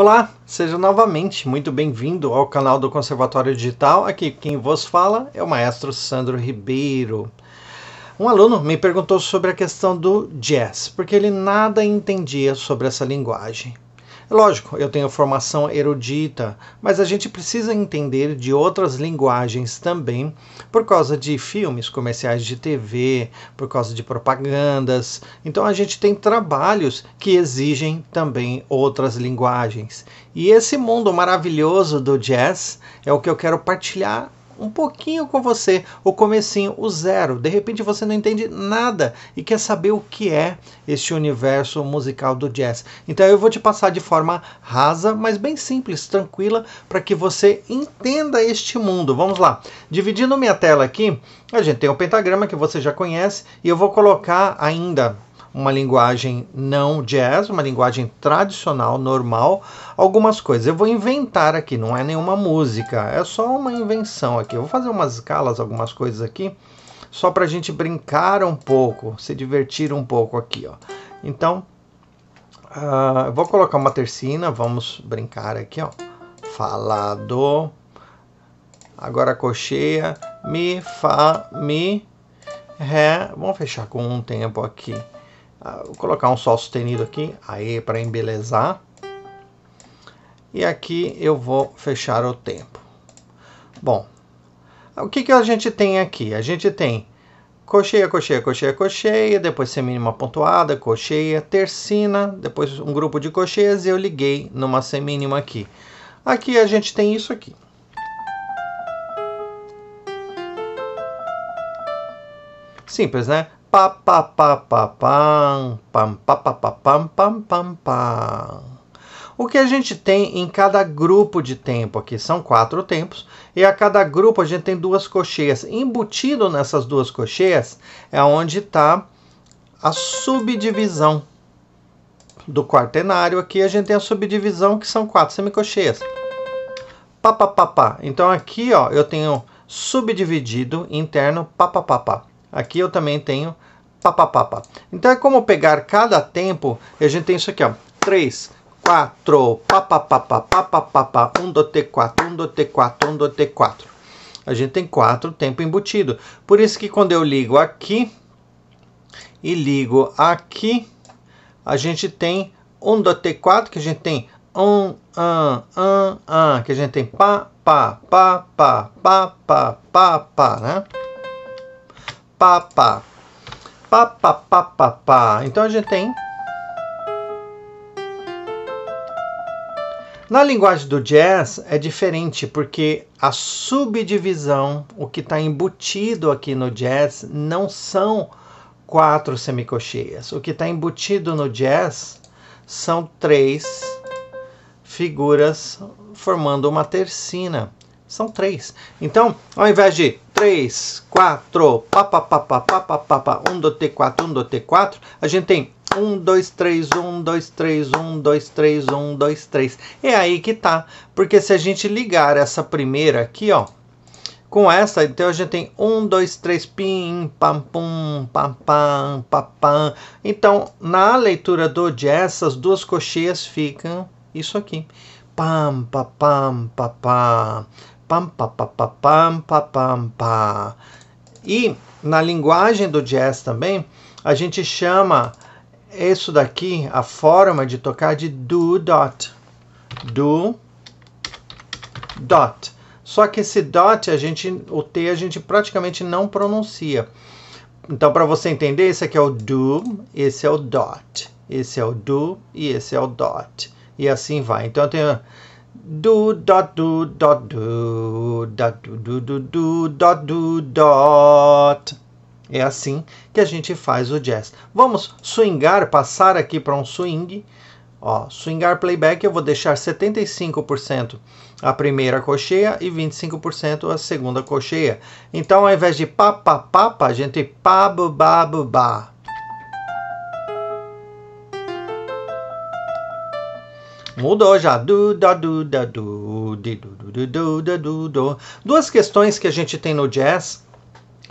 Olá, seja novamente muito bem-vindo ao canal do Conservatório Digital. Aqui quem vos fala é o maestro Sandro Ribeiro. Um aluno me perguntou sobre a questão do jazz, porque ele nada entendia sobre essa linguagem. Lógico, eu tenho formação erudita, mas a gente precisa entender de outras linguagens também, por causa de filmes, comerciais de TV, por causa de propagandas. Então a gente tem trabalhos que exigem também outras linguagens. E esse mundo maravilhoso do jazz é o que eu quero partilhar um pouquinho com você, o comecinho, o zero. De repente você não entende nada e quer saber o que é este universo musical do jazz. Então eu vou te passar de forma rasa, mas bem simples, tranquila, para que você entenda este mundo. Vamos lá. Dividindo minha tela aqui, a gente tem o um pentagrama que você já conhece e eu vou colocar ainda uma linguagem não jazz, uma linguagem tradicional, normal, algumas coisas. Eu vou inventar aqui, não é nenhuma música, é só uma invenção aqui. Eu vou fazer umas escalas, algumas coisas aqui, só para a gente brincar um pouco, se divertir um pouco aqui, ó. Então, uh, eu vou colocar uma tercina, vamos brincar aqui, ó. Falado, agora cocheia, mi, fa, mi, ré. Vamos fechar com um tempo aqui. Ah, vou colocar um Sol sustenido aqui, aí para embelezar. E aqui eu vou fechar o tempo. Bom, o que, que a gente tem aqui? A gente tem cocheia, cocheia, cocheia, cocheia, depois semínima pontuada, cocheia, tercina, depois um grupo de cocheias e eu liguei numa semínima aqui. Aqui a gente tem isso aqui. Simples, né? pa pa pa pa pam pam pa pa pa pam pam pam pam. O que a gente tem em cada grupo de tempo aqui são quatro tempos e a cada grupo a gente tem duas cocheias. Embutido nessas duas cocheias é onde está a subdivisão do quartenário. Aqui a gente tem a subdivisão que são quatro semicocheias. Pa, pa, pa, pa. Então aqui ó, eu tenho subdividido interno pa, pa, pa, pa. Aqui eu também tenho papapapa. Então é como pegar cada tempo e a gente tem isso aqui, ó. 3, 4, papapapa, papapapa, 1, 2, 3, 4, 1, 2, 3, 4, 1, 2, 3, 4. A gente tem quatro tempo embutido. Por isso que quando eu ligo aqui e ligo aqui, a gente tem 1, 2, 3, 4, que a gente tem um, an, an, an, que a gente tem pa pa pa pa pa pa pa pa, né? pá, pá. Pá, pá, pá, pá, pá. Então a gente tem. Na linguagem do jazz é diferente porque a subdivisão, o que está embutido aqui no jazz, não são quatro semicocheias. O que está embutido no jazz são três figuras formando uma tercina. São três. Então, ao invés de três, quatro, papapá, um, do t quatro, um, do t quatro. A gente tem um, dois, três, um, dois, três, um, dois, três, um, dois, três. É aí que tá, porque se a gente ligar essa primeira aqui, ó, com essa, então a gente tem um, dois, três, pim, pam, pum, pam, pam, papam. Então, na leitura do jazz, as duas cocheias ficam isso aqui. Pam, papam, papam. Pam, pa pam, pa pam, pa E na linguagem do jazz também, a gente chama isso daqui, a forma de tocar de do dot. Do dot. Só que esse dot, a gente, o T a gente praticamente não pronuncia. Então, para você entender, esse aqui é o do, esse é o dot. Esse é o do e esse é o dot. E assim vai. Então, eu tenho do dot do dot do dot do do do do dot do dot é assim que a gente faz o jazz vamos swingar passar aqui para um swing ó swingar playback eu vou deixar 75% a primeira cocheia e 25% a segunda cocheia então ao invés de pa pa pa, pa a gente pa bu ba bu ba Mudou já. Du, da, du, da, du, du, du, du, da, du, Duas questões que a gente tem no jazz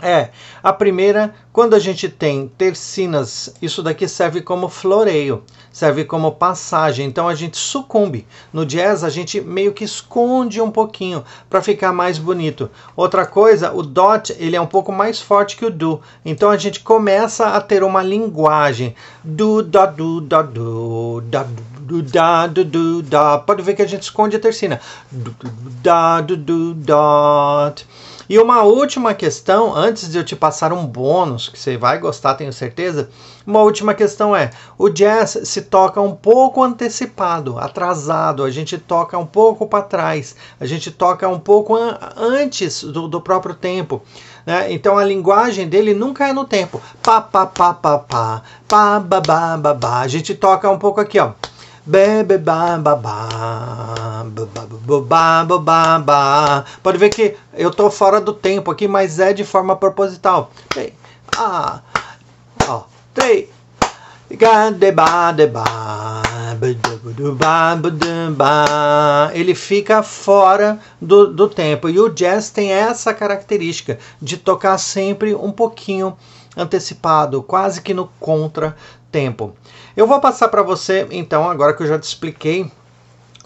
é a primeira, quando a gente tem tercinas, isso daqui serve como floreio, serve como passagem. Então a gente sucumbe. No jazz a gente meio que esconde um pouquinho para ficar mais bonito. Outra coisa, o dot ele é um pouco mais forte que o do. Então a gente começa a ter uma linguagem Du, da du, da du, da du du da du du da. Pode ver que a gente esconde a tercina Du, da du du dot. E uma última questão, antes de eu te passar um bônus que você vai gostar, tenho certeza. Uma última questão é: o jazz se toca um pouco antecipado, atrasado, a gente toca um pouco para trás, a gente toca um pouco an antes do, do, próprio tempo. Né? Então a linguagem dele nunca é no tempo. pa pa pa pa ba ba ba ba A gente toca um pouco aqui, ó. Bebe babá, babá, Pode ver que eu tô fora do tempo aqui, mas é de forma proposital. Bem, ah, ó, três. Ele fica fora do, do tempo. E o jazz tem essa característica de tocar sempre um pouquinho antecipado, quase que no contratempo. Eu vou passar para você, então, agora que eu já te expliquei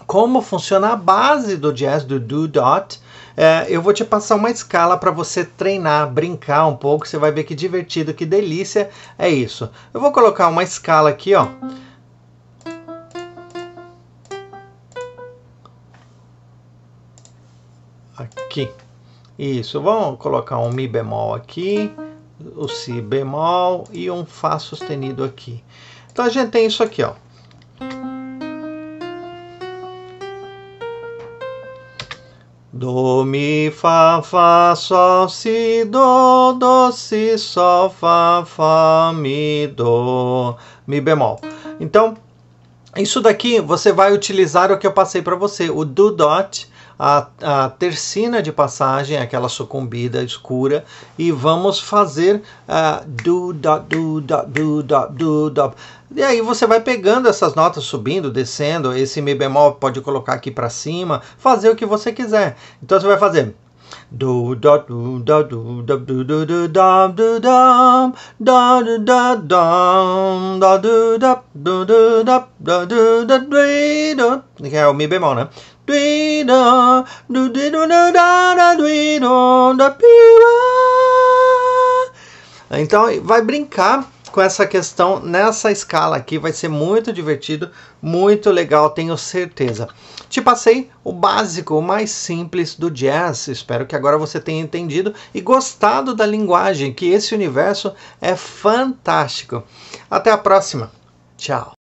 como funciona a base do jazz, do do dot, é, eu vou te passar uma escala para você treinar, brincar um pouco. Você vai ver que divertido, que delícia é isso. Eu vou colocar uma escala aqui, ó. Aqui. Isso, vamos colocar um Mi bemol aqui, o Si bemol e um Fá sustenido aqui. Então a gente tem isso aqui, ó. Do, mi, fa, fa, sol, si, do, do, si, sol, fa, fa, mi, do, mi bemol. Então, isso daqui você vai utilizar o que eu passei para você, o do dot, a, a, tercina de passagem, aquela sucumbida escura, e vamos fazer uh, do dot do dot do dot do dot. E aí você vai pegando essas notas, subindo, descendo, esse mi bemol pode colocar aqui para cima, fazer o que você quiser. Então você vai fazer do da do da do da do do do dum do dum da do da dum da do da do do da da do da dui do Ni theo mi bemol mòn nữa dui do do dui do do da da dui do da piwa Então vai brincar com essa questão nessa escala aqui. Vai ser muito divertido, muito legal, tenho certeza. Te passei o básico, o mais simples do jazz. Espero que agora você tenha entendido e gostado da linguagem, que esse universo é fantástico. Até a próxima. Tchau.